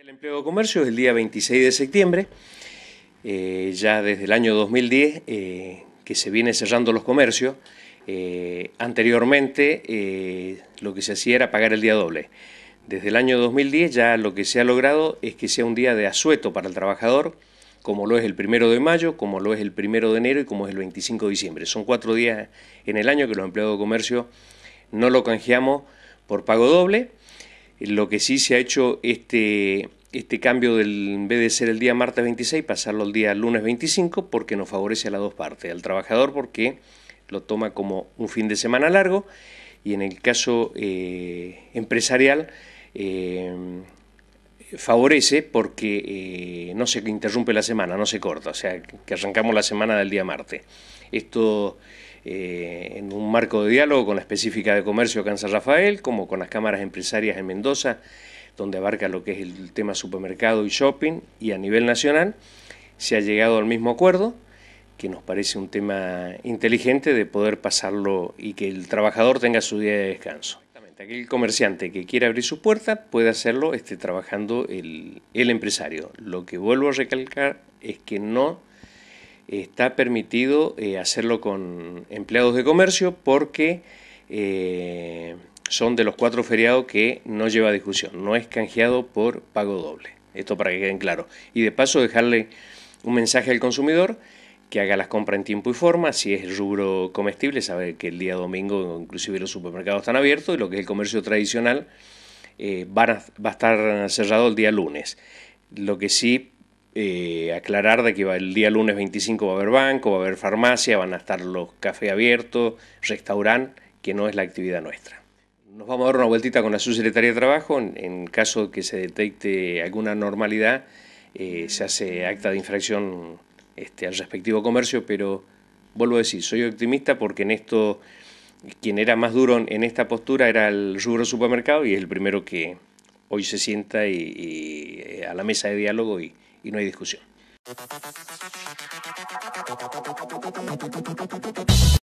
El Empleo de Comercio es el día 26 de septiembre, eh, ya desde el año 2010 eh, que se viene cerrando los comercios. Eh, anteriormente lo que se hacía era pagar el día doble. Desde el año 2010 ya lo que se ha logrado es que sea un día de asueto para el trabajador, como lo es el primero de mayo, como lo es el primero de enero y como es el 25 de diciembre. Son cuatro días en el año que los empleados de comercio no lo canjeamos por pago doble lo que sí se ha hecho este, este cambio del, en vez de ser el día martes 26, pasarlo al día lunes 25, porque nos favorece a las dos partes, al trabajador porque lo toma como un fin de semana largo y en el caso eh, empresarial eh, favorece porque eh, no se interrumpe la semana, no se corta, o sea que arrancamos la semana del día martes. Esto eh, en un marco de diálogo con la específica de comercio acá Rafael, como con las cámaras empresarias en Mendoza, donde abarca lo que es el tema supermercado y shopping, y a nivel nacional, se ha llegado al mismo acuerdo, que nos parece un tema inteligente de poder pasarlo y que el trabajador tenga su día de descanso. Aquel comerciante que quiera abrir su puerta puede hacerlo esté trabajando el empresario. Lo que vuelvo a recalcar es que no está permitido eh, hacerlo con empleados de comercio porque eh, son de los cuatro feriados que no lleva discusión, no es canjeado por pago doble. Esto para que queden claros. Y de paso dejarle un mensaje al consumidor que haga las compras en tiempo y forma, si es rubro comestible, sabe que el día domingo inclusive los supermercados están abiertos y lo que es el comercio tradicional eh, va, va a estar cerrado el día lunes. Lo que sí eh, aclarar de que el día lunes 25 va a haber banco, va a haber farmacia, van a estar los cafés abiertos, restaurante, que no es la actividad nuestra. Nos vamos a dar una vueltita con la subsecretaria de Trabajo. En, caso que se detecte alguna anormalidad... Eh, se hace acta de infracción este, al respectivo comercio, pero vuelvo a decir, soy optimista porque en esto quien era más duro en esta postura era el rubro supermercado y es el primero que hoy se sienta eh, a la mesa de diálogo y, y no hay discusión.